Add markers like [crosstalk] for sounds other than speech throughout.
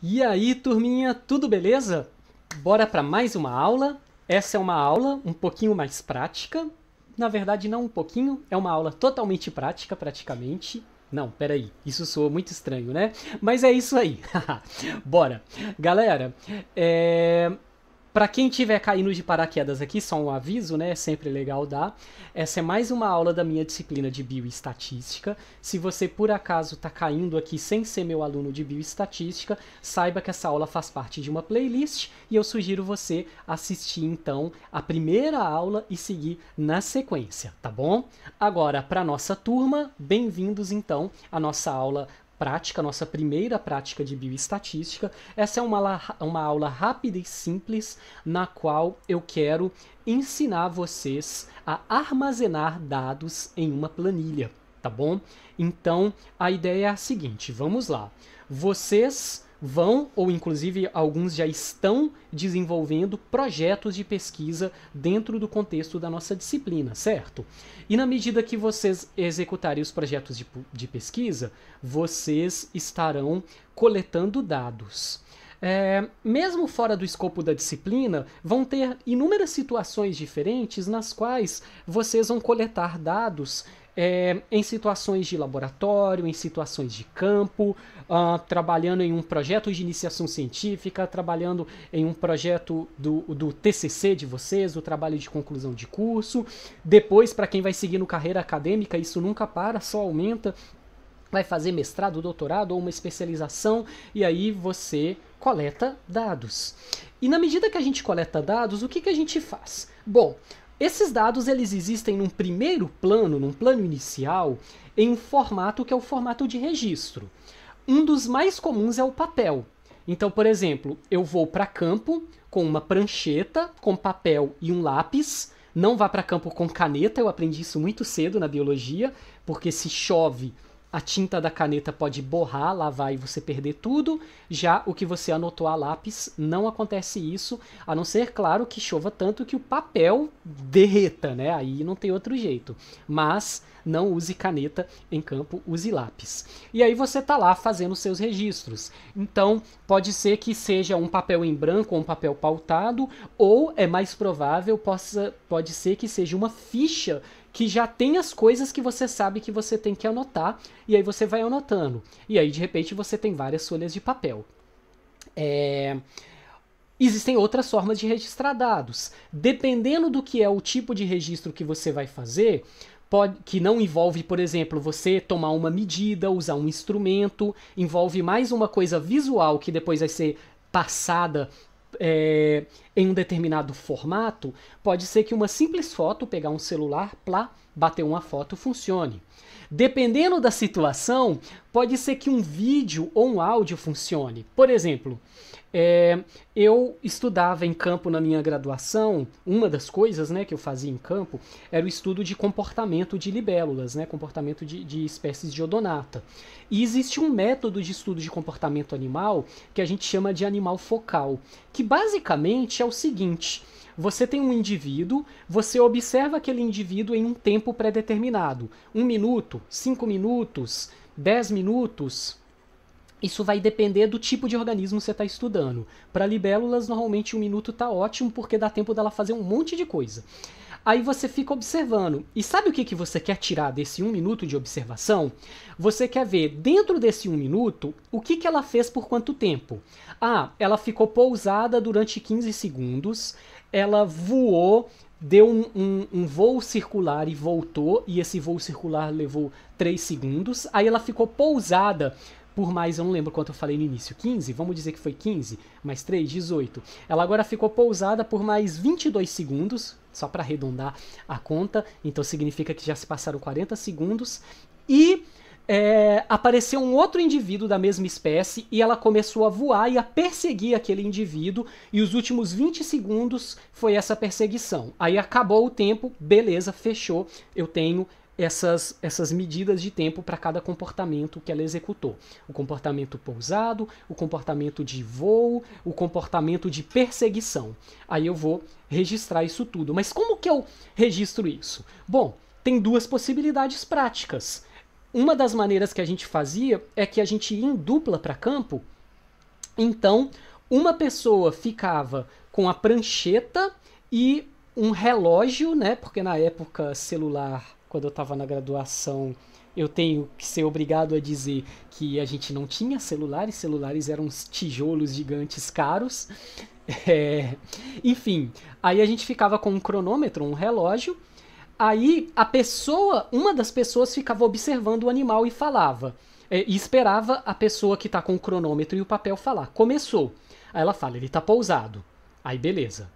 E aí, turminha, tudo beleza? Bora para mais uma aula. Essa é uma aula um pouquinho mais prática. Na verdade, não um pouquinho, é uma aula totalmente prática, praticamente. Não, peraí, isso soou muito estranho, né? Mas é isso aí. [laughs] Bora. Galera, é... Para quem tiver caindo de paraquedas aqui, só um aviso, né? É sempre legal dar. Essa é mais uma aula da minha disciplina de bioestatística. Se você por acaso está caindo aqui sem ser meu aluno de bioestatística, saiba que essa aula faz parte de uma playlist e eu sugiro você assistir então a primeira aula e seguir na sequência, tá bom? Agora, para nossa turma, bem-vindos então à nossa aula prática, nossa primeira prática de bioestatística. Essa é uma, uma aula rápida e simples na qual eu quero ensinar vocês a armazenar dados em uma planilha, tá bom? Então a ideia é a seguinte: vamos lá. Vocês vão, ou inclusive alguns já estão desenvolvendo projetos de pesquisa dentro do contexto da nossa disciplina, certo? E na medida que vocês executarem os projetos de, de pesquisa, vocês estarão coletando dados. É, mesmo fora do escopo da disciplina, vão ter inúmeras situações diferentes nas quais vocês vão coletar dados é, em situações de laboratório, em situações de campo, uh, trabalhando em um projeto de iniciação científica, trabalhando em um projeto do, do TCC de vocês, o trabalho de conclusão de curso. Depois, para quem vai seguir no carreira acadêmica, isso nunca para, só aumenta. Vai fazer mestrado, doutorado ou uma especialização, e aí você coleta dados. E na medida que a gente coleta dados, o que, que a gente faz? Bom, esses dados eles existem num primeiro plano, num plano inicial, em um formato que é o formato de registro. Um dos mais comuns é o papel. Então, por exemplo, eu vou para campo com uma prancheta, com papel e um lápis. Não vá para campo com caneta, eu aprendi isso muito cedo na biologia, porque se chove, a tinta da caneta pode borrar, lavar e você perder tudo. Já o que você anotou a lápis, não acontece isso, a não ser, claro, que chova tanto que o papel derreta, né? Aí não tem outro jeito. Mas não use caneta em campo, use lápis. E aí você tá lá fazendo seus registros. Então, pode ser que seja um papel em branco ou um papel pautado, ou é mais provável, possa, pode ser que seja uma ficha que já tem as coisas que você sabe que você tem que anotar, e aí você vai anotando. E aí, de repente, você tem várias folhas de papel. É... Existem outras formas de registrar dados. Dependendo do que é o tipo de registro que você vai fazer, pode, que não envolve, por exemplo, você tomar uma medida, usar um instrumento, envolve mais uma coisa visual que depois vai ser passada é, em um determinado formato, pode ser que uma simples foto, pegar um celular, plá, bater uma foto, funcione. Dependendo da situação, pode ser que um vídeo ou um áudio funcione. Por exemplo, é, eu estudava em campo na minha graduação, uma das coisas né, que eu fazia em campo era o estudo de comportamento de libélulas, né, comportamento de, de espécies de odonata. E existe um método de estudo de comportamento animal que a gente chama de animal focal, que basicamente é o seguinte. Você tem um indivíduo, você observa aquele indivíduo em um tempo pré-determinado. Um minuto, cinco minutos, dez minutos, isso vai depender do tipo de organismo que você está estudando. Para libélulas, normalmente um minuto está ótimo, porque dá tempo dela fazer um monte de coisa. Aí você fica observando. E sabe o que, que você quer tirar desse um minuto de observação? Você quer ver dentro desse um minuto o que, que ela fez por quanto tempo. Ah, ela ficou pousada durante 15 segundos, ela voou deu um, um, um, voo circular e voltou, e esse voo circular levou 3 segundos. Aí ela ficou pousada por mais, eu não lembro quanto eu falei no início, 15, vamos dizer que foi 15, mais 3, 18. Ela agora ficou pousada por mais 22 segundos, só para arredondar a conta, então significa que já se passaram 40 segundos. E é, apareceu um outro indivíduo da mesma espécie e ela começou a voar e a perseguir aquele indivíduo. E os últimos 20 segundos foi essa perseguição. Aí acabou o tempo, beleza, fechou. Eu tenho essas, essas medidas de tempo para cada comportamento que ela executou. O comportamento pousado, o comportamento de voo, o comportamento de perseguição. Aí eu vou registrar isso tudo. Mas como que eu registro isso? Bom, tem duas possibilidades práticas. Uma das maneiras que a gente fazia é que a gente ia em dupla para campo. Então, uma pessoa ficava com a prancheta e um relógio, né? Porque na época celular quando eu estava na graduação, eu tenho que ser obrigado a dizer que a gente não tinha celulares, celulares eram uns tijolos gigantes caros. [laughs] É... Enfim, aí a gente ficava com um cronômetro, um relógio. Aí a pessoa, uma das pessoas ficava observando o animal e falava. É, e esperava a pessoa que está com o cronômetro e o papel falar. Começou. Aí ela fala, ele está pousado. Aí beleza.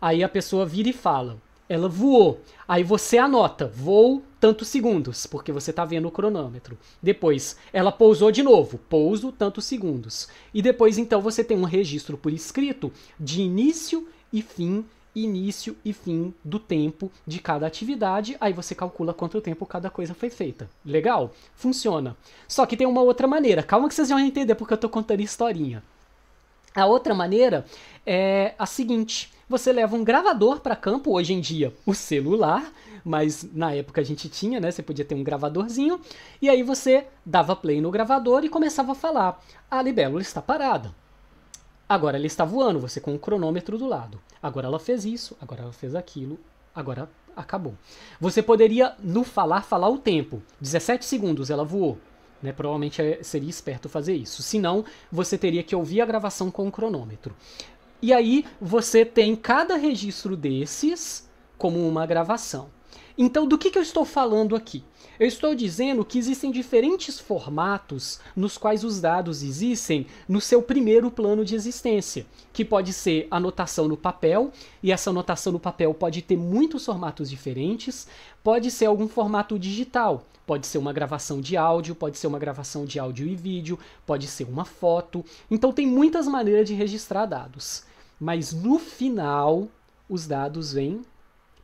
Aí a pessoa vira e fala, ela voou. Aí você anota, voo tantos segundos, porque você está vendo o cronômetro. Depois, ela pousou de novo, pouso tantos segundos. E depois, então, você tem um registro por escrito de início e fim, início e fim do tempo de cada atividade. Aí você calcula quanto tempo cada coisa foi feita. Legal? Funciona. Só que tem uma outra maneira. Calma que vocês vão entender porque eu estou contando historinha. A outra maneira é a seguinte: você leva um gravador para campo, hoje em dia o celular, mas na época a gente tinha, né? Você podia ter um gravadorzinho, e aí você dava play no gravador e começava a falar: a ah, libélula está parada. Agora ela está voando, você com o um cronômetro do lado. Agora ela fez isso, agora ela fez aquilo, agora acabou. Você poderia, no falar, falar o tempo: 17 segundos ela voou, né? Provavelmente é, seria esperto fazer isso. Senão, você teria que ouvir a gravação com o cronômetro. E aí, você tem cada registro desses como uma gravação. Então, do que, que eu estou falando aqui? Eu estou dizendo que existem diferentes formatos nos quais os dados existem no seu primeiro plano de existência, que pode ser anotação no papel, e essa anotação no papel pode ter muitos formatos diferentes, pode ser algum formato digital, Pode ser uma gravação de áudio, pode ser uma gravação de áudio e vídeo, pode ser uma foto. Então tem muitas maneiras de registrar dados. Mas no final, os dados vêm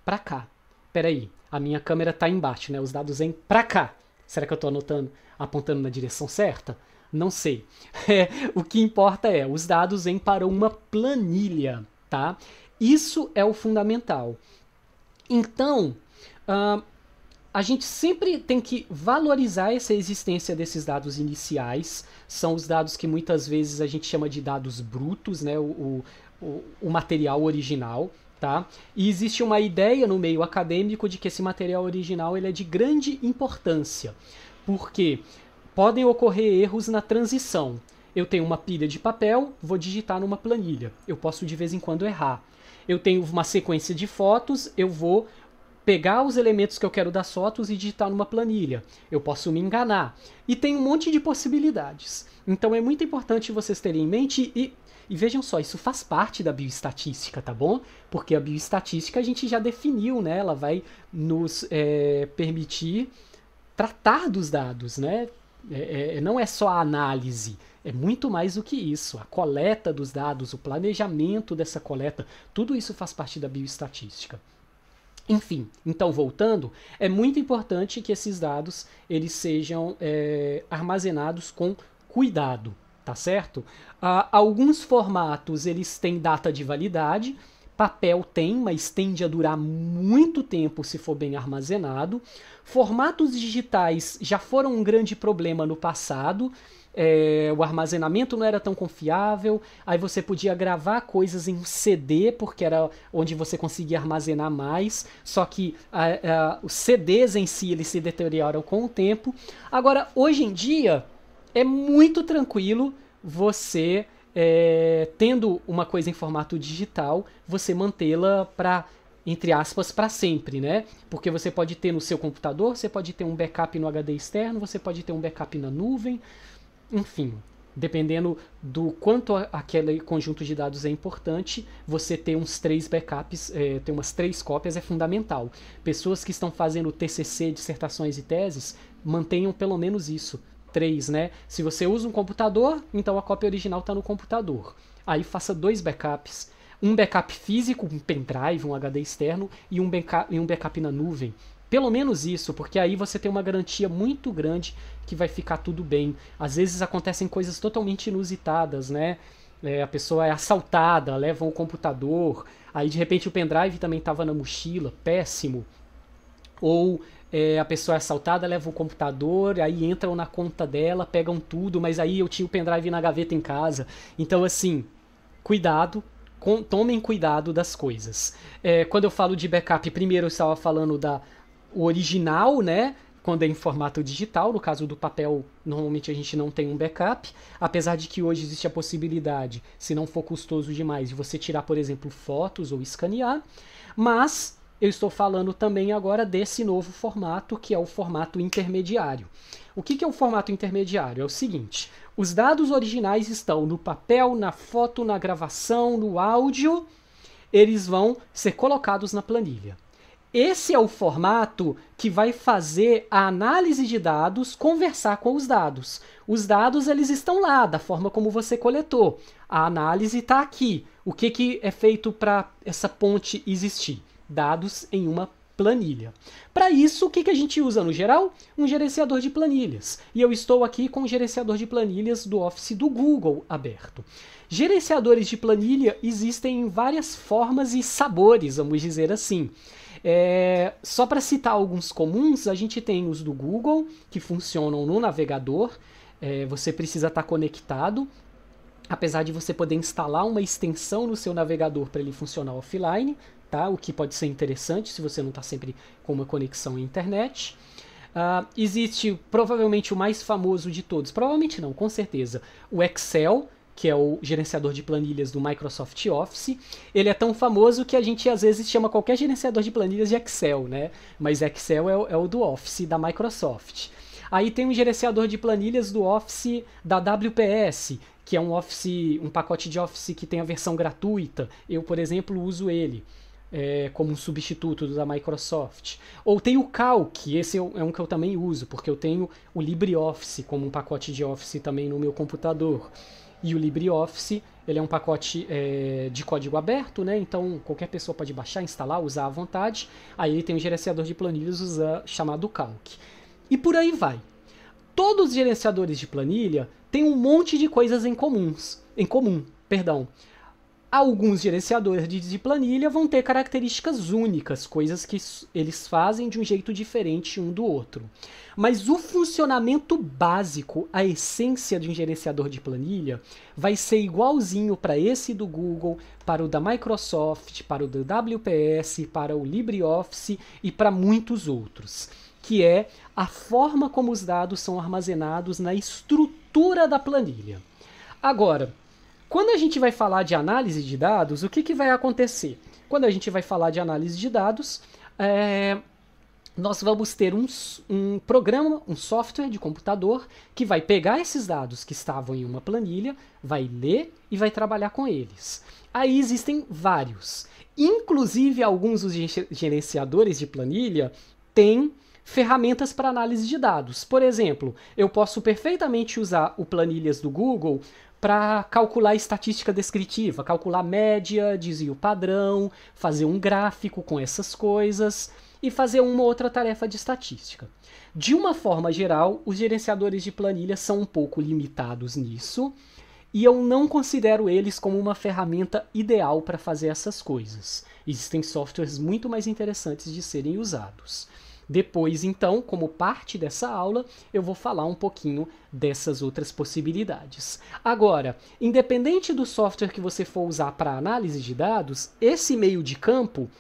para cá. aí, a minha câmera está embaixo, né? Os dados vêm para cá. Será que eu estou anotando, apontando na direção certa? Não sei. [laughs] É, o que importa é, os dados vêm para uma planilha, tá? Isso é o fundamental. Então, uh, a gente sempre tem que valorizar essa existência desses dados iniciais. São os dados que muitas vezes a gente chama de dados brutos, né? o, o, o material original. Tá? E existe uma ideia no meio acadêmico de que esse material original ele é de grande importância, porque podem ocorrer erros na transição. Eu tenho uma pilha de papel, vou digitar numa planilha. Eu posso de vez em quando errar. Eu tenho uma sequência de fotos, eu vou pegar os elementos que eu quero dar fotos e digitar numa planilha. Eu posso me enganar. E tem um monte de possibilidades. Então é muito importante vocês terem em mente e, e vejam só, isso faz parte da bioestatística, tá bom? Porque a bioestatística a gente já definiu, né? Ela vai nos é, permitir tratar dos dados, né? É, é, é, não é só a análise, é muito mais do que isso. A coleta dos dados, o planejamento dessa coleta, tudo isso faz parte da bioestatística. Enfim, então voltando, é muito importante que esses dados eles sejam é, armazenados com cuidado, tá certo? Ah, alguns formatos eles têm data de validade, Papel tem, mas tende a durar muito tempo se for bem armazenado. Formatos digitais já foram um grande problema no passado. É, o armazenamento não era tão confiável, aí você podia gravar coisas em CD, porque era onde você conseguia armazenar mais, só que a, a, os CDs em si eles se deterioram com o tempo. Agora, hoje em dia, é muito tranquilo você é, tendo uma coisa em formato digital, você mantê-la para entre aspas para sempre, né? Porque você pode ter no seu computador, você pode ter um backup no HD externo, você pode ter um backup na nuvem, enfim, dependendo do quanto aquele conjunto de dados é importante, você ter uns três backups, é, ter umas três cópias é fundamental. Pessoas que estão fazendo TCC, dissertações e teses, mantenham pelo menos isso né? Se você usa um computador, então a cópia original está no computador. Aí faça dois backups. Um backup físico, um pendrive, um HD externo, e um backup, e um backup na nuvem. Pelo menos isso, porque aí você tem uma garantia muito grande que vai ficar tudo bem. Às vezes acontecem coisas totalmente inusitadas, né? É, a pessoa é assaltada, levam o computador, aí de repente o pendrive também estava na mochila, péssimo. Ou é, a pessoa é assaltada, leva o computador, aí entram na conta dela, pegam tudo, mas aí eu tinha o pendrive na gaveta em casa. Então, assim, cuidado, com, tomem cuidado das coisas. É, quando eu falo de backup, primeiro eu estava falando da o original, né? Quando é em formato digital, no caso do papel, normalmente a gente não tem um backup, apesar de que hoje existe a possibilidade, se não for custoso demais, de você tirar, por exemplo, fotos ou escanear, mas eu estou falando também agora desse novo formato, que é o formato intermediário. O que, que é o formato intermediário? É o seguinte: os dados originais estão no papel, na foto, na gravação, no áudio, eles vão ser colocados na planilha. Esse é o formato que vai fazer a análise de dados conversar com os dados. Os dados eles estão lá da forma como você coletou. A análise está aqui. O que, que é feito para essa ponte existir? dados em uma planilha. Para isso, o que, que a gente usa no geral? Um gerenciador de planilhas. E eu estou aqui com o gerenciador de planilhas do Office do Google aberto. Gerenciadores de planilha existem em várias formas e sabores, vamos dizer assim. É, só para citar alguns comuns, a gente tem os do Google, que funcionam no navegador, é, você precisa estar tá conectado, apesar de você poder instalar uma extensão no seu navegador para ele funcionar offline, tá? o que pode ser interessante se você não está sempre com uma conexão à internet. Uh, existe provavelmente o mais famoso de todos, provavelmente não, com certeza, o Excel, que é o gerenciador de planilhas do Microsoft Office. Ele é tão famoso que a gente às vezes chama qualquer gerenciador de planilhas de Excel, né? Mas Excel é o, é o do Office da Microsoft. Aí tem um gerenciador de planilhas do Office da WPS, que é um Office, um pacote de Office que tem a versão gratuita. Eu, por exemplo, uso ele é, como um substituto da Microsoft. Ou tem o Calc, esse é, é um que eu também uso, porque eu tenho o LibreOffice como um pacote de Office também no meu computador. E o LibreOffice ele é um pacote é, de código aberto, né? Então qualquer pessoa pode baixar, instalar, usar à vontade. Aí ele tem um gerenciador de planilhas usa, chamado Calc. E por aí vai. Todos os gerenciadores de planilha têm um monte de coisas em comuns, em comum, perdão. Alguns gerenciadores de planilha vão ter características únicas, coisas que eles fazem de um jeito diferente um do outro. Mas o funcionamento básico, a essência de um gerenciador de planilha, vai ser igualzinho para esse do Google, para o da Microsoft, para o da WPS, para o LibreOffice e para muitos outros, que é a forma como os dados são armazenados na estrutura da planilha. Agora, quando a gente vai falar de análise de dados, o que, que vai acontecer? Quando a gente vai falar de análise de dados, é, nós vamos ter um, um, programa, um software de computador que vai pegar esses dados que estavam em uma planilha, vai ler e vai trabalhar com eles. Aí existem vários. Inclusive, alguns dos gerenciadores de planilha têm ferramentas para análise de dados. Por exemplo, eu posso perfeitamente usar o planilhas do Google para calcular estatística descritiva, calcular média, desvio padrão, fazer um gráfico com essas coisas e fazer uma outra tarefa de estatística. De uma forma geral, os gerenciadores de planilha são um pouco limitados nisso, e eu não considero eles como uma ferramenta ideal para fazer essas coisas. Existem softwares muito mais interessantes de serem usados. Depois, então, como parte dessa aula, eu vou falar um pouquinho dessas outras possibilidades. Agora, independente do software que você for usar para análise de dados, esse meio de campo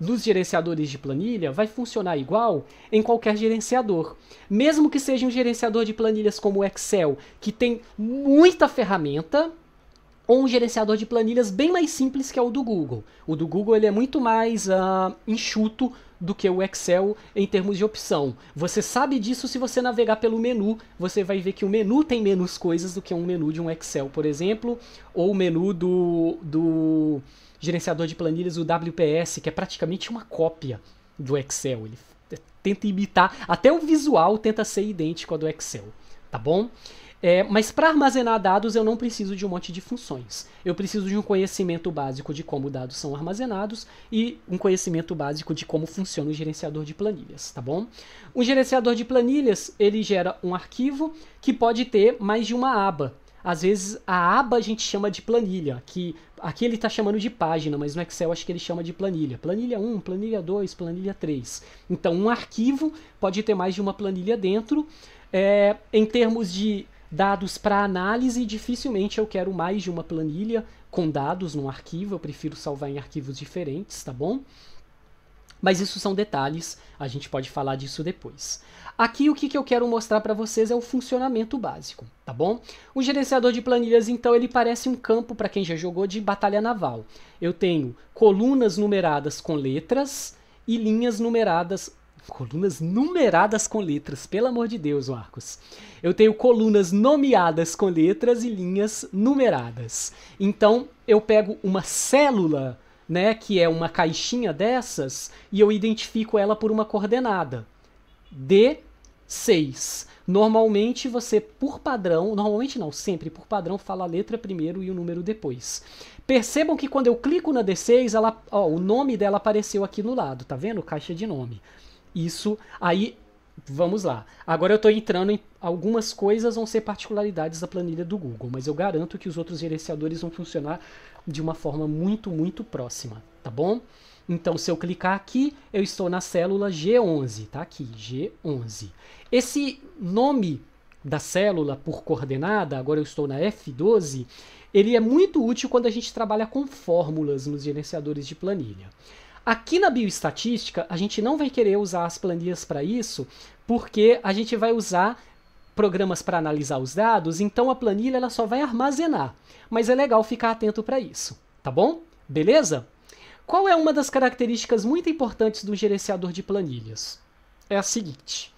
dos gerenciadores de planilha vai funcionar igual em qualquer gerenciador. Mesmo que seja um gerenciador de planilhas como o Excel, que tem muita ferramenta, ou um gerenciador de planilhas bem mais simples que é o do Google. O do Google ele é muito mais uh, enxuto do que o Excel em termos de opção. Você sabe disso se você navegar pelo menu, você vai ver que o menu tem menos coisas do que um menu de um Excel, por exemplo, ou o menu do, do gerenciador de planilhas, o WPS, que é praticamente uma cópia do Excel. Ele tenta imitar, até o visual tenta ser idêntico ao do Excel, tá bom? É, mas para armazenar dados eu não preciso de um monte de funções. Eu preciso de um conhecimento básico de como dados são armazenados e um conhecimento básico de como funciona o gerenciador de planilhas, tá bom? O gerenciador de planilhas, ele gera um arquivo que pode ter mais de uma aba. Às vezes a aba a gente chama de planilha, que aqui ele está chamando de página, mas no Excel acho que ele chama de planilha. Planilha 1, planilha 2, planilha 3. Então um arquivo pode ter mais de uma planilha dentro. É, em termos de dados para análise, dificilmente eu quero mais de uma planilha com dados num arquivo, eu prefiro salvar em arquivos diferentes, tá bom? Mas isso são detalhes, a gente pode falar disso depois. Aqui o que, que eu quero mostrar para vocês é o funcionamento básico, tá bom? O gerenciador de planilhas, então, ele parece um campo, para quem já jogou, de batalha naval. Eu tenho colunas numeradas com letras e linhas numeradas Colunas numeradas com letras, pelo amor de Deus, Marcos. Eu tenho colunas nomeadas com letras e linhas numeradas. Então, eu pego uma célula, né, que é uma caixinha dessas, e eu identifico ela por uma coordenada. D6. Normalmente você, por padrão, normalmente não, sempre por padrão, fala a letra primeiro e o número depois. Percebam que quando eu clico na D6, ela, ó, o nome dela apareceu aqui no lado, tá vendo? Caixa de nome. Isso aí, vamos lá. Agora eu estou entrando em algumas coisas vão ser particularidades da planilha do Google, mas eu garanto que os outros gerenciadores vão funcionar de uma forma muito, muito próxima, tá bom? Então, se eu clicar aqui, eu estou na célula G11, tá aqui, G11. Esse nome da célula por coordenada, agora eu estou na F12, ele é muito útil quando a gente trabalha com fórmulas nos gerenciadores de planilha. Aqui na bioestatística, a gente não vai querer usar as planilhas para isso, porque a gente vai usar programas para analisar os dados, então a planilha ela só vai armazenar. Mas é legal ficar atento para isso, tá bom? Beleza? Qual é uma das características muito importantes do gerenciador de planilhas? É a seguinte.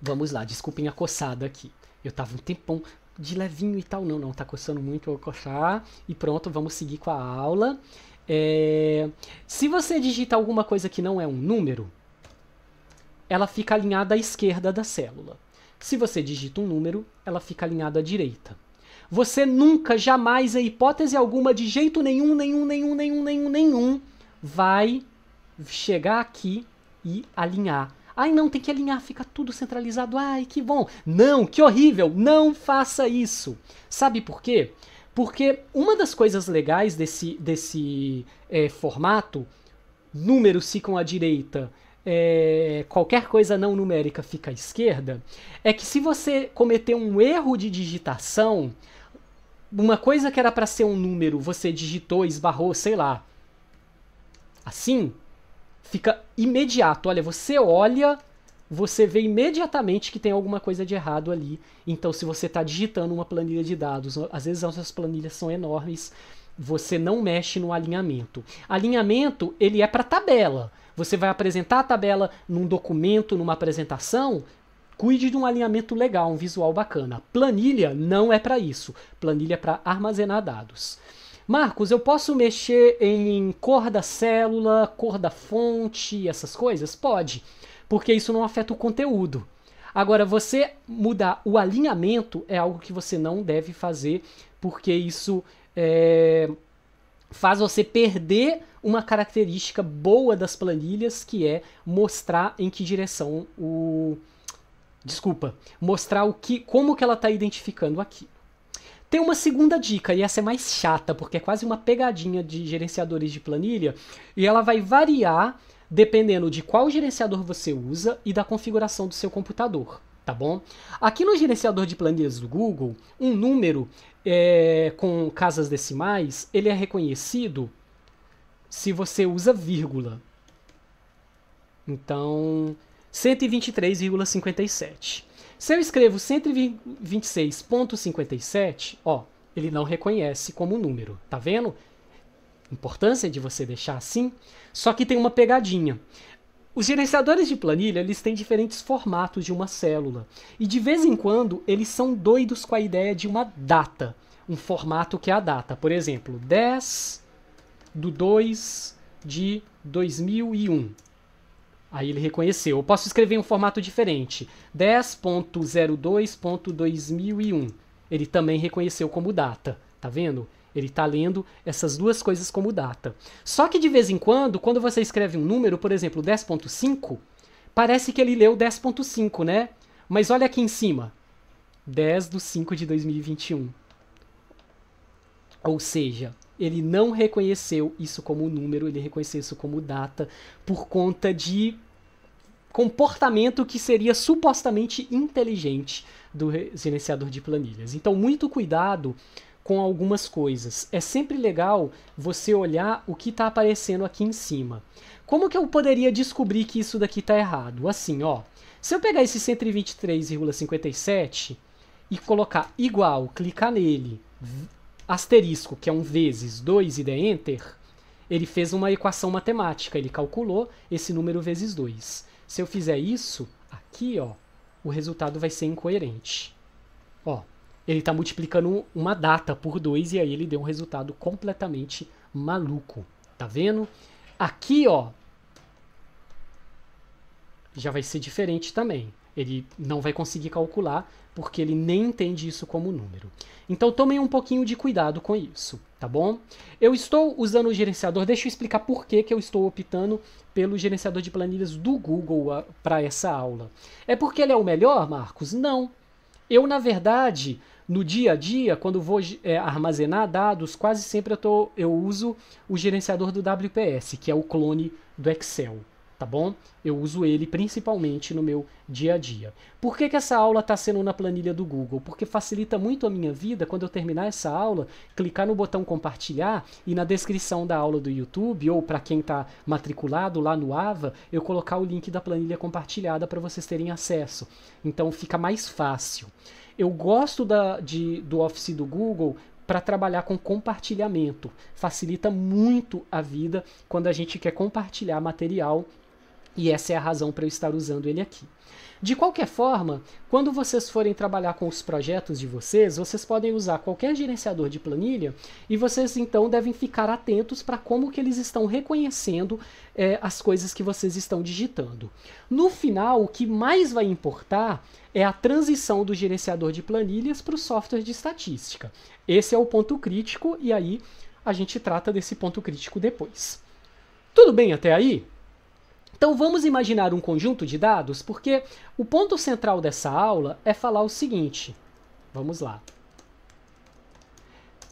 Vamos lá, desculpem a coçada aqui. Eu tava um tempão de levinho e tal. Não, não, tá coçando muito, eu vou coçar. E pronto, vamos seguir com a aula. É... Se você digita alguma coisa que não é um número, ela fica alinhada à esquerda da célula. Se você digita um número, ela fica alinhada à direita. Você nunca, jamais, a hipótese alguma, de jeito nenhum, nenhum, nenhum, nenhum, nenhum, nenhum, vai chegar aqui e alinhar. Ai, não, tem que alinhar, fica tudo centralizado. Ai, que bom. Não, que horrível. Não faça isso. Sabe por quê? Porque uma das coisas legais desse, desse é, formato, números ficam à direita, é, qualquer coisa não numérica fica à esquerda, é que se você cometer um erro de digitação, uma coisa que era para ser um número, você digitou, esbarrou, sei lá, assim, fica imediato. Olha, você olha você vê imediatamente que tem alguma coisa de errado ali. Então, se você está digitando uma planilha de dados, às vezes as suas planilhas são enormes, você não mexe no alinhamento. Alinhamento, ele é para tabela. Você vai apresentar a tabela num documento, numa apresentação, cuide de um alinhamento legal, um visual bacana. Planilha não é para isso. Planilha é para armazenar dados. Marcos, eu posso mexer em cor da célula, cor da fonte, essas coisas? Pode porque isso não afeta o conteúdo. Agora, você mudar o alinhamento é algo que você não deve fazer, porque isso é, faz você perder uma característica boa das planilhas, que é mostrar em que direção o. Desculpa, mostrar o que, como que ela está identificando aqui. Tem uma segunda dica, e essa é mais chata, porque é quase uma pegadinha de gerenciadores de planilha, e ela vai variar dependendo de qual gerenciador você usa e da configuração do seu computador, tá bom? Aqui no gerenciador de planilhas do Google, um número é, com casas decimais, ele é reconhecido se você usa vírgula. Então, 123,57. Se eu escrevo 126,57, ó, ele não reconhece como número, tá vendo? importância de você deixar assim, só que tem uma pegadinha. Os gerenciadores de planilha, eles têm diferentes formatos de uma célula. E de vez em quando, eles são doidos com a ideia de uma data, um formato que é a data. Por exemplo, 10 do 2 de 2001. Aí ele reconheceu. Eu posso escrever um formato diferente. 10.02.2001. Ele também reconheceu como data. Tá vendo? Ele está lendo essas duas coisas como data. Só que de vez em quando, quando você escreve um número, por exemplo, 10.5, parece que ele leu 10.5, né? Mas olha aqui em cima. 10 do 5 de 2021. Ou seja, ele não reconheceu isso como número, ele reconheceu isso como data por conta de comportamento que seria supostamente inteligente do gerenciador de planilhas. Então, muito cuidado com algumas coisas. É sempre legal você olhar o que está aparecendo aqui em cima. Como que eu poderia descobrir que isso daqui está errado? Assim, ó, se eu pegar esse 123,57 e colocar igual, clicar nele, asterisco, que é um vezes 2 e der enter, ele fez uma equação matemática, ele calculou esse número vezes 2. Se eu fizer isso, aqui, ó, o resultado vai ser incoerente. Ó, ele está multiplicando uma data por 2 e aí ele deu um resultado completamente maluco. Tá vendo? Aqui, ó, já vai ser diferente também. Ele não vai conseguir calcular porque ele nem entende isso como número. Então tomem um pouquinho de cuidado com isso, tá bom? Eu estou usando o gerenciador, deixa eu explicar por que, que eu estou optando pelo gerenciador de planilhas do Google ah, para essa aula. É porque ele é o melhor, Marcos? Não. Eu, na verdade, no dia a dia, quando vou é, armazenar dados, quase sempre eu, tô, eu uso o gerenciador do WPS, que é o clone do Excel tá bom? Eu uso ele principalmente no meu dia a dia. Por que, que essa aula está sendo na planilha do Google? Porque facilita muito a minha vida quando eu terminar essa aula, clicar no botão compartilhar e na descrição da aula do YouTube, ou para quem está matriculado lá no AVA, eu colocar o link da planilha compartilhada para vocês terem acesso. Então fica mais fácil. Eu gosto da, de, do Office do Google para trabalhar com compartilhamento. Facilita muito a vida quando a gente quer compartilhar material e essa é a razão para eu estar usando ele aqui. De qualquer forma, quando vocês forem trabalhar com os projetos de vocês, vocês podem usar qualquer gerenciador de planilha e vocês então devem ficar atentos para como que eles estão reconhecendo é, as coisas que vocês estão digitando. No final, o que mais vai importar é a transição do gerenciador de planilhas para o software de estatística. Esse é o ponto crítico e aí a gente trata desse ponto crítico depois. Tudo bem até aí? Então vamos imaginar um conjunto de dados, porque o ponto central dessa aula é falar o seguinte. Vamos lá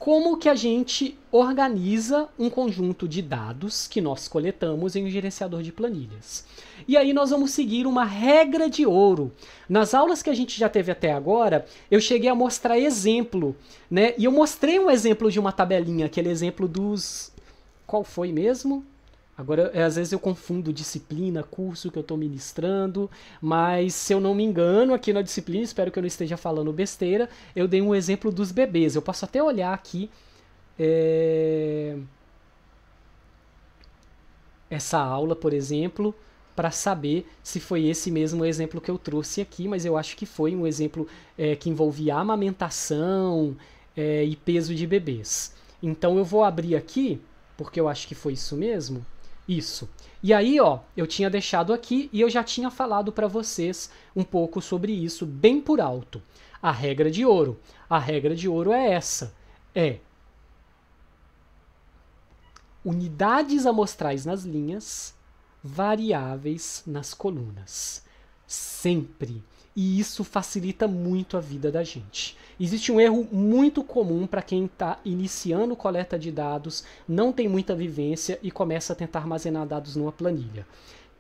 como que a gente organiza um conjunto de dados que nós coletamos em um gerenciador de planilhas. E aí nós vamos seguir uma regra de ouro. Nas aulas que a gente já teve até agora, eu cheguei a mostrar exemplo, né? E eu mostrei um exemplo de uma tabelinha, aquele exemplo dos qual foi mesmo? Agora, é, às vezes eu confundo disciplina, curso que eu estou ministrando, mas se eu não me engano aqui na disciplina, espero que eu não esteja falando besteira, eu dei um exemplo dos bebês. Eu posso até olhar aqui é... essa aula, por exemplo, para saber se foi esse mesmo exemplo que eu trouxe aqui, mas eu acho que foi um exemplo é, que envolvia amamentação é, e peso de bebês. Então eu vou abrir aqui, porque eu acho que foi isso mesmo. Isso. E aí, ó, eu tinha deixado aqui e eu já tinha falado para vocês um pouco sobre isso bem por alto. A regra de ouro. A regra de ouro é essa. É unidades amostrais nas linhas, variáveis nas colunas. Sempre e isso facilita muito a vida da gente. Existe um erro muito comum para quem está iniciando coleta de dados, não tem muita vivência e começa a tentar armazenar dados numa planilha,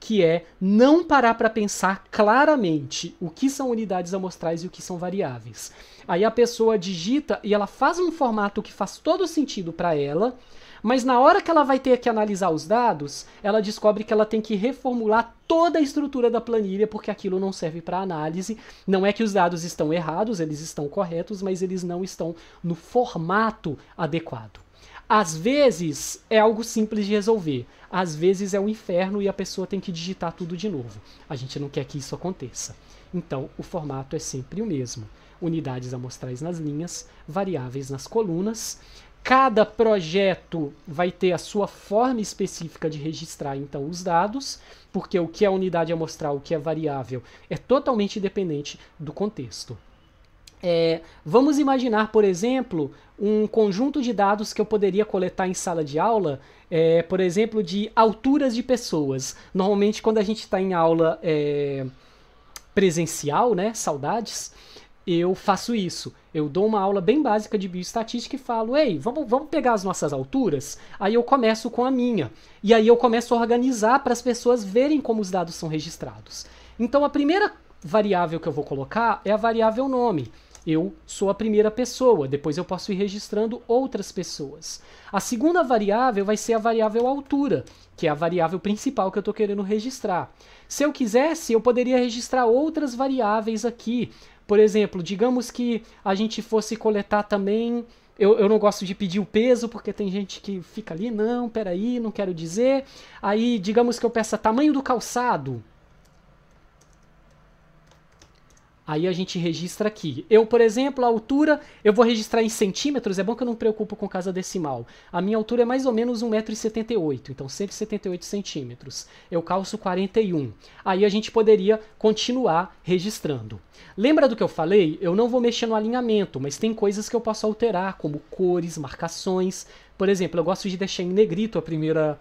que é não parar para pensar claramente o que são unidades amostrais e o que são variáveis. Aí a pessoa digita e ela faz um formato que faz todo sentido para ela, mas na hora que ela vai ter que analisar os dados, ela descobre que ela tem que reformular toda a estrutura da planilha, porque aquilo não serve para análise. Não é que os dados estão errados, eles estão corretos, mas eles não estão no formato adequado. Às vezes é algo simples de resolver, às vezes é um inferno e a pessoa tem que digitar tudo de novo. A gente não quer que isso aconteça. Então, o formato é sempre o mesmo: unidades amostrais nas linhas, variáveis nas colunas. Cada projeto vai ter a sua forma específica de registrar então os dados, porque o que é unidade amostral, o que é variável, é totalmente dependente do contexto. É, vamos imaginar, por exemplo, um conjunto de dados que eu poderia coletar em sala de aula, é, por exemplo, de alturas de pessoas. Normalmente, quando a gente está em aula é, presencial, né, saudades, eu faço isso. Eu dou uma aula bem básica de bioestatística e falo, ei, vamos, vamos pegar as nossas alturas? Aí eu começo com a minha. E aí eu começo a organizar para as pessoas verem como os dados são registrados. Então a primeira variável que eu vou colocar é a variável nome. Eu sou a primeira pessoa, depois eu posso ir registrando outras pessoas. A segunda variável vai ser a variável altura, que é a variável principal que eu estou querendo registrar. Se eu quisesse, eu poderia registrar outras variáveis aqui, por exemplo, digamos que a gente fosse coletar também. Eu, eu não gosto de pedir o peso, porque tem gente que fica ali, não, peraí, não quero dizer. Aí, digamos que eu peça tamanho do calçado. Aí a gente registra aqui. Eu, por exemplo, a altura, eu vou registrar em centímetros, é bom que eu não me preocupo com casa decimal. A minha altura é mais ou menos 1,78m, então 178 centímetros. Eu calço 41. Aí a gente poderia continuar registrando. Lembra do que eu falei? Eu não vou mexer no alinhamento, mas tem coisas que eu posso alterar, como cores, marcações. Por exemplo, eu gosto de deixar em negrito a primeira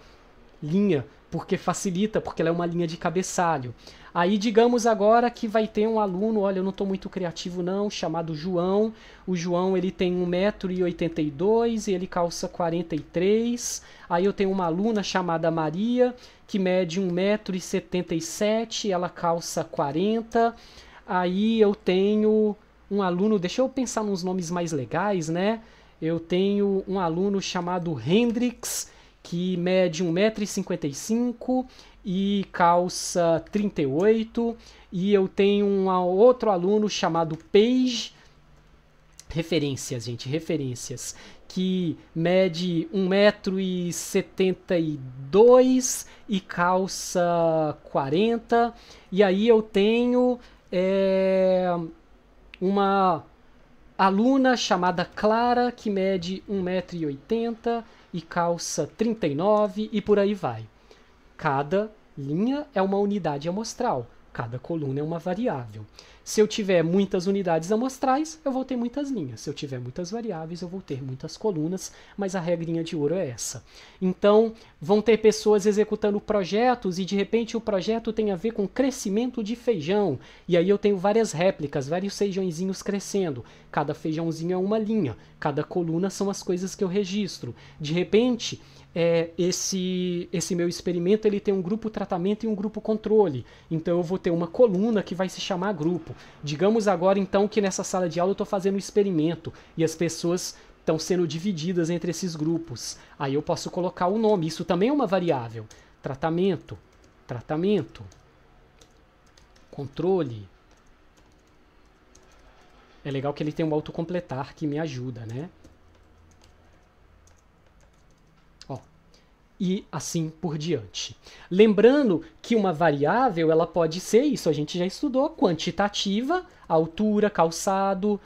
linha porque facilita, porque ela é uma linha de cabeçalho. Aí digamos agora que vai ter um aluno, olha, eu não estou muito criativo não, chamado João. O João ele tem 1,82m e ele calça 43. Aí eu tenho uma aluna chamada Maria, que mede 1,77m, ela calça 40. Aí eu tenho um aluno, deixa eu pensar nos nomes mais legais, né? Eu tenho um aluno chamado Hendrix, que mede 1,55m e calça 38. E eu tenho um outro aluno chamado Paige. Referências, gente, referências. Que mede 1,72m e calça 40. E aí eu tenho é, uma aluna chamada Clara, que mede 1,80m e calça 39 e por aí vai. Cada linha é uma unidade amostral, cada coluna é uma variável. Se eu tiver muitas unidades amostrais, eu vou ter muitas linhas. Se eu tiver muitas variáveis, eu vou ter muitas colunas, mas a regrinha de ouro é essa. Então, vão ter pessoas executando projetos e de repente o projeto tem a ver com crescimento de feijão. E aí eu tenho várias réplicas, vários feijãozinhos crescendo. Cada feijãozinho é uma linha, cada coluna são as coisas que eu registro. De repente, é, esse, esse meu experimento ele tem um grupo tratamento e um grupo controle. Então eu vou ter uma coluna que vai se chamar grupo digamos agora então que nessa sala de aula eu estou fazendo um experimento e as pessoas estão sendo divididas entre esses grupos. Aí eu posso colocar o nome, isso também é uma variável. Tratamento, tratamento, controle. É legal que ele tem um autocompletar que me ajuda, né? e assim por diante. Lembrando que uma variável ela pode ser isso a gente já estudou quantitativa, altura, calçado,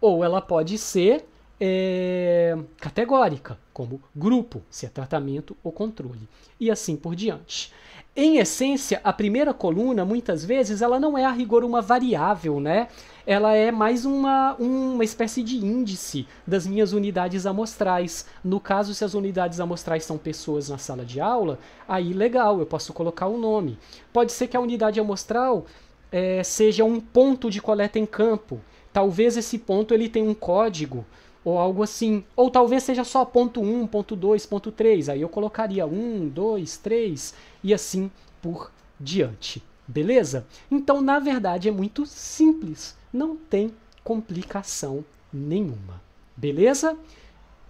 ou ela pode ser é, categórica, como grupo, se é tratamento ou controle, e assim por diante. Em essência, a primeira coluna, muitas vezes, ela não é a rigor uma variável, né? Ela é mais uma, uma espécie de índice das minhas unidades amostrais. No caso, se as unidades amostrais são pessoas na sala de aula, aí legal, eu posso colocar o um nome. Pode ser que a unidade amostral é, seja um ponto de coleta em campo. Talvez esse ponto ele tenha um código ou algo assim. Ou talvez seja só ponto 1, ponto 2, ponto 3. Aí eu colocaria 1, 2, 3 e assim por diante. Beleza? Então, na verdade, é muito simples. Não tem complicação nenhuma. Beleza?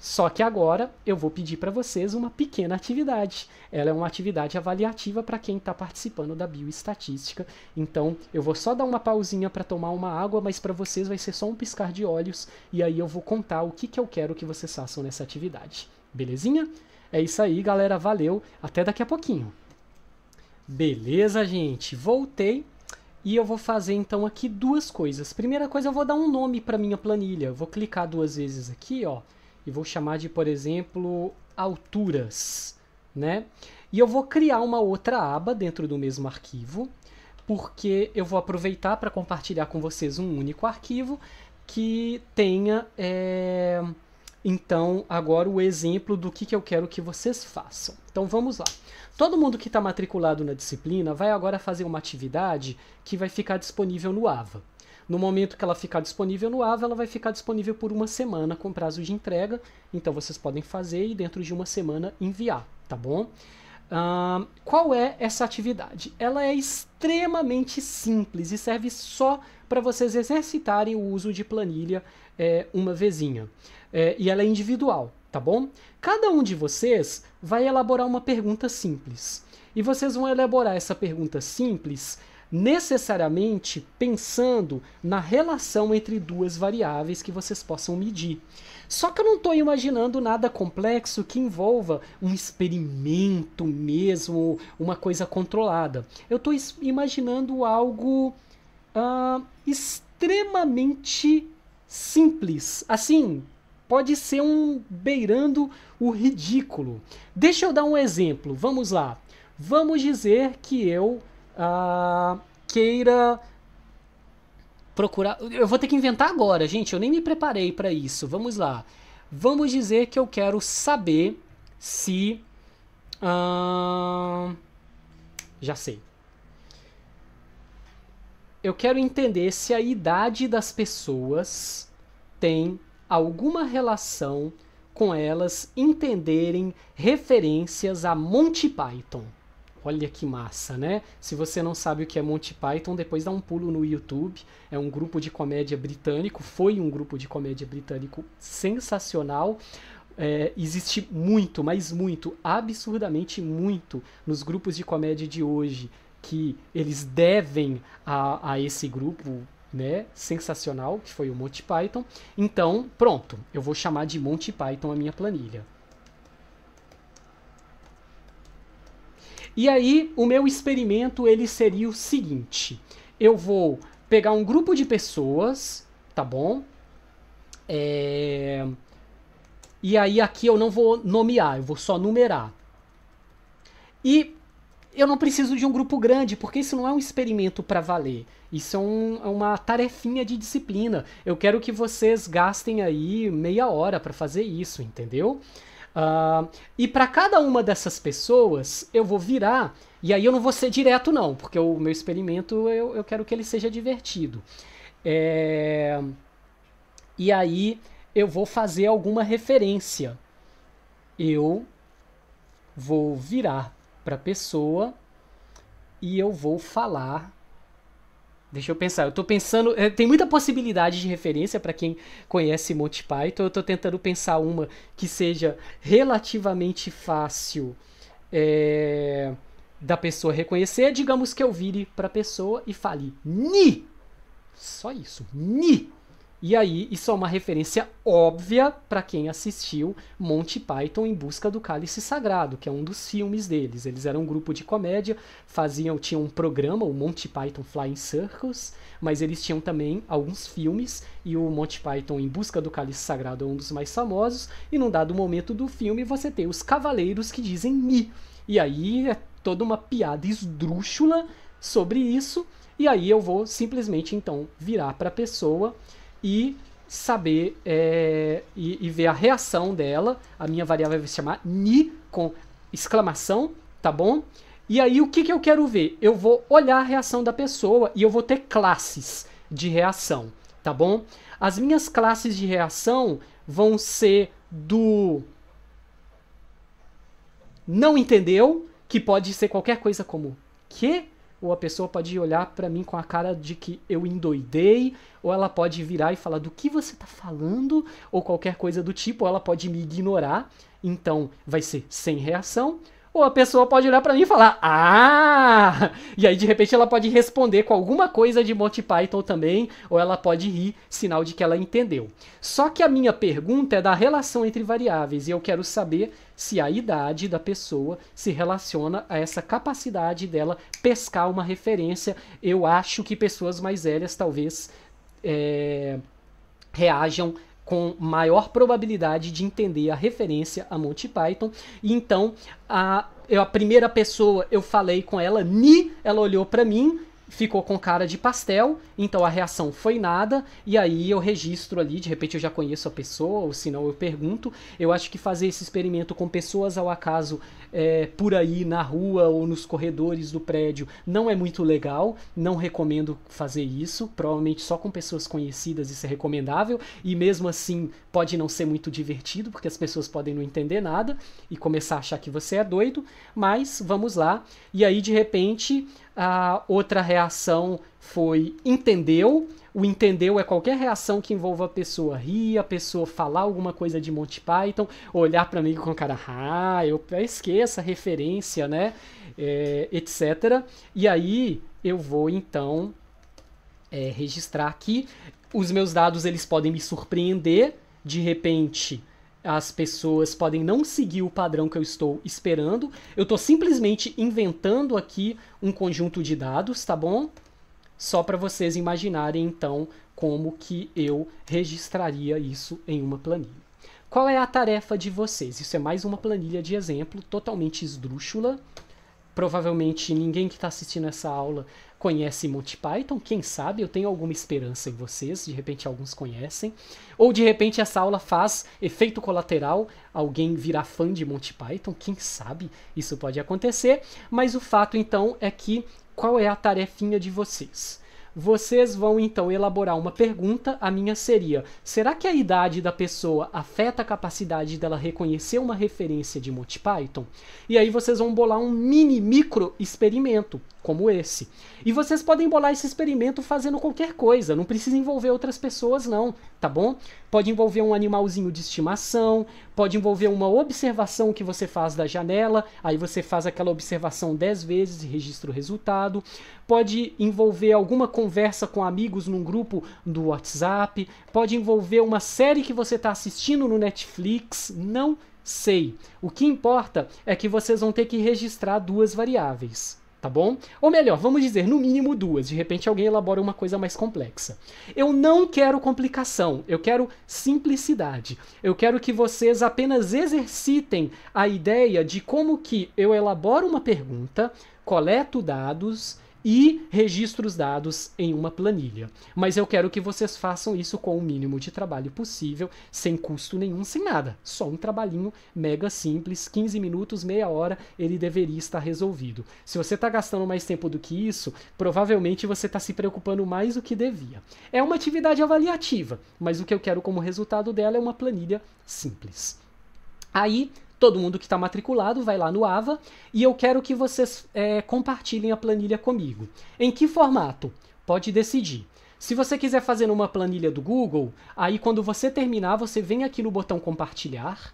Só que agora eu vou pedir para vocês uma pequena atividade. Ela é uma atividade avaliativa para quem está participando da bioestatística. Então eu vou só dar uma pausinha para tomar uma água, mas para vocês vai ser só um piscar de olhos e aí eu vou contar o que, que eu quero que vocês façam nessa atividade. Belezinha? É isso aí, galera. Valeu. Até daqui a pouquinho. Beleza, gente. Voltei e eu vou fazer então aqui duas coisas. Primeira coisa, eu vou dar um nome para minha planilha. Eu vou clicar duas vezes aqui, ó e vou chamar de, por exemplo, alturas, né? E eu vou criar uma outra aba dentro do mesmo arquivo, porque eu vou aproveitar para compartilhar com vocês um único arquivo que tenha, é... então, agora o exemplo do que, que eu quero que vocês façam. Então vamos lá. Todo mundo que está matriculado na disciplina vai agora fazer uma atividade que vai ficar disponível no AVA. No momento que ela ficar disponível no AVA, ela vai ficar disponível por uma semana com prazo de entrega. Então vocês podem fazer e dentro de uma semana enviar, tá bom? Uh, qual é essa atividade? Ela é extremamente simples e serve só para vocês exercitarem o uso de planilha é, uma vezinha. É, e ela é individual, tá bom? Cada um de vocês vai elaborar uma pergunta simples. E vocês vão elaborar essa pergunta simples necessariamente pensando na relação entre duas variáveis que vocês possam medir. Só que eu não estou imaginando nada complexo que envolva um experimento mesmo, uma coisa controlada. Eu estou imaginando algo uh, extremamente simples. Assim, pode ser um beirando o ridículo. Deixa eu dar um exemplo. Vamos lá. Vamos dizer que eu uh, queira procurar. Eu vou ter que inventar agora, gente. Eu nem me preparei para isso. Vamos lá. Vamos dizer que eu quero saber se. Uh, já sei. Eu quero entender se a idade das pessoas tem alguma relação com elas entenderem referências a Monty Python. Olha que massa, né? Se você não sabe o que é Monty Python, depois dá um pulo no YouTube. É um grupo de comédia britânico, foi um grupo de comédia britânico sensacional. É, existe muito, mas muito, absurdamente muito, nos grupos de comédia de hoje que eles devem a, a esse grupo né, sensacional, que foi o Monty Python. Então, pronto, eu vou chamar de Monty Python a minha planilha. E aí o meu experimento ele seria o seguinte: eu vou pegar um grupo de pessoas, tá bom? É... E aí aqui eu não vou nomear, eu vou só numerar. E eu não preciso de um grupo grande, porque isso não é um experimento para valer. Isso é, um, é, uma tarefinha de disciplina. Eu quero que vocês gastem aí meia hora para fazer isso, entendeu? Uh, e para cada uma dessas pessoas, eu vou virar, e aí eu não vou ser direto, não, porque o meu experimento eu, eu quero que ele seja divertido. É... E aí eu vou fazer alguma referência. Eu vou virar para a pessoa e eu vou falar Deixa eu pensar. Eu tô pensando. Eh, tem muita possibilidade de referência para quem conhece Monty Python. Eu tô tentando pensar uma que seja relativamente fácil é, da pessoa reconhecer. Digamos que eu vire pra pessoa e fale Ni! Só isso. Ni! E aí, isso é uma referência óbvia para quem assistiu Monty Python em busca do cálice sagrado, que é um dos filmes deles. Eles eram um grupo de comédia, faziam, tinham um programa, o Monty Python Flying Circus, mas eles tinham também alguns filmes e o Monty Python em busca do cálice sagrado é um dos mais famosos. E num dado momento do filme, você tem os cavaleiros que dizem "mi". E aí é toda uma piada esdrúxula sobre isso. E aí eu vou simplesmente então virar para a pessoa e saber é, e, e, ver a reação dela. A minha variável vai se chamar ni com exclamação, tá bom? E aí o que, que eu quero ver? Eu vou olhar a reação da pessoa e eu vou ter classes de reação, tá bom? As minhas classes de reação vão ser do não entendeu, que pode ser qualquer coisa como que ou a pessoa pode olhar para mim com a cara de que eu endoidei, ou ela pode virar e falar do que você tá falando, ou qualquer coisa do tipo, ou ela pode me ignorar. Então vai ser sem reação, ou a pessoa pode olhar para mim e falar, ah! E aí de repente ela pode responder com alguma coisa de Monty Python também, ou ela pode rir, sinal de que ela entendeu. Só que a minha pergunta é da relação entre variáveis, e eu quero saber se a idade da pessoa se relaciona a essa capacidade dela pescar uma referência. Eu acho que pessoas mais velhas talvez é, reajam com maior probabilidade de entender a referência a Monty Python. E então, a, eu, a primeira pessoa, eu falei com ela, Ni, ela olhou para mim, ficou com cara de pastel, então a reação foi nada, e aí eu registro ali, de repente eu já conheço a pessoa, ou se não eu pergunto. Eu acho que fazer esse experimento com pessoas ao acaso é, por aí na rua ou nos corredores do prédio não é muito legal, não recomendo fazer isso, provavelmente só com pessoas conhecidas isso é recomendável, e mesmo assim pode não ser muito divertido, porque as pessoas podem não entender nada e começar a achar que você é doido, mas vamos lá. E aí de repente a outra reação foi entendeu. O entendeu é qualquer reação que envolva a pessoa rir, a pessoa falar alguma coisa de Monty Python, olhar para mim com cara, ah, eu esqueço a referência, né? É, etc. E aí eu vou então é, registrar aqui. Os meus dados eles podem me surpreender de repente as pessoas podem não seguir o padrão que eu estou esperando. Eu estou simplesmente inventando aqui um conjunto de dados, tá bom? Só para vocês imaginarem então como que eu registraria isso em uma planilha. Qual é a tarefa de vocês? Isso é mais uma planilha de exemplo totalmente esdrúxula. Provavelmente ninguém que está assistindo essa aula conhece Monty Python, quem sabe? Eu tenho alguma esperança em vocês, de repente alguns conhecem. Ou de repente essa aula faz efeito colateral, alguém virar fã de Monty Python, quem sabe? Isso pode acontecer, mas o fato então é que qual é a tarefinha de vocês? Vocês vão então elaborar uma pergunta. A minha seria: será que a idade da pessoa afeta a capacidade dela reconhecer uma referência de Monty Python? E aí vocês vão bolar um mini micro experimento como esse. E vocês podem bolar esse experimento fazendo qualquer coisa, não precisa envolver outras pessoas não, tá bom? Pode envolver um animalzinho de estimação, pode envolver uma observação que você faz da janela, aí você faz aquela observação 10 vezes e registra o resultado. Pode envolver alguma conversa com amigos num grupo do WhatsApp, pode envolver uma série que você está assistindo no Netflix, não sei. O que importa é que vocês vão ter que registrar duas variáveis tá bom? Ou melhor, vamos dizer, no mínimo duas. De repente alguém elabora uma coisa mais complexa. Eu não quero complicação, eu quero simplicidade. Eu quero que vocês apenas exercitem a ideia de como que eu elaboro uma pergunta, coleto dados, e registro os dados em uma planilha. Mas eu quero que vocês façam isso com o mínimo de trabalho possível, sem custo nenhum, sem nada. Só um trabalhinho mega simples, 15 minutos, meia hora, ele deveria estar resolvido. Se você está gastando mais tempo do que isso, provavelmente você está se preocupando mais do que devia. É uma atividade avaliativa, mas o que eu quero como resultado dela é uma planilha simples. Aí Todo mundo que está matriculado vai lá no AVA e eu quero que vocês é, compartilhem a planilha comigo. Em que formato? Pode decidir. Se você quiser fazer numa planilha do Google, aí quando você terminar, você vem aqui no botão compartilhar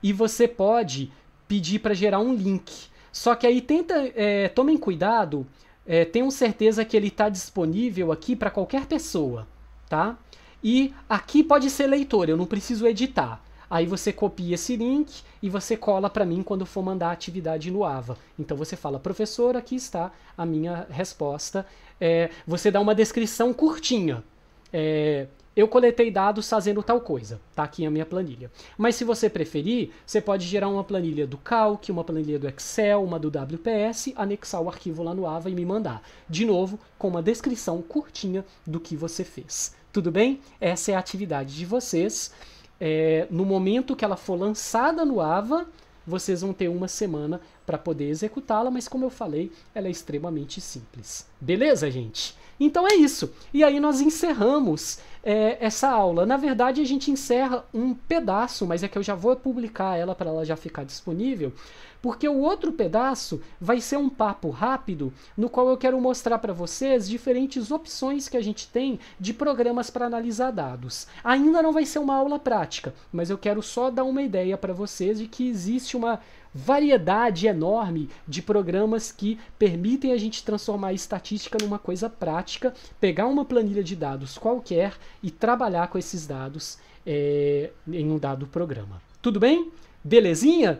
e você pode pedir para gerar um link. Só que aí tenta, é, tomem cuidado, é, tenham certeza que ele está disponível aqui para qualquer pessoa, tá? E aqui pode ser leitor, eu não preciso editar. Aí você copia esse link e você cola para mim quando for mandar a atividade no AVA. Então você fala, professor, aqui está a minha resposta. É, você dá uma descrição curtinha. É, eu coletei dados fazendo tal coisa, tá aqui a minha planilha. Mas se você preferir, você pode gerar uma planilha do Calc, uma planilha do Excel, uma do WPS, anexar o arquivo lá no AVA e me mandar. De novo, com uma descrição curtinha do que você fez. Tudo bem? Essa é a atividade de vocês é, no momento que ela for lançada no AVA, vocês vão ter uma semana para poder executá-la, mas como eu falei, ela é extremamente simples. Beleza, gente? Então é isso. E aí nós encerramos é, essa aula. Na verdade, a gente encerra um pedaço, mas é que eu já vou publicar ela para ela já ficar disponível, porque o outro pedaço vai ser um papo rápido no qual eu quero mostrar para vocês diferentes opções que a gente tem de programas para analisar dados. Ainda não vai ser uma aula prática, mas eu quero só dar uma ideia para vocês de que existe uma variedade enorme de programas que permitem a gente transformar a estatística numa coisa prática, pegar uma planilha de dados qualquer e trabalhar com esses dados é, em um dado programa. Tudo bem? Belezinha?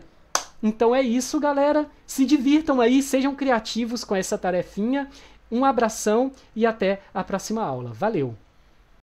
Então é isso, galera. Se divirtam aí, sejam criativos com essa tarefinha. Um abração e até a próxima aula. Valeu!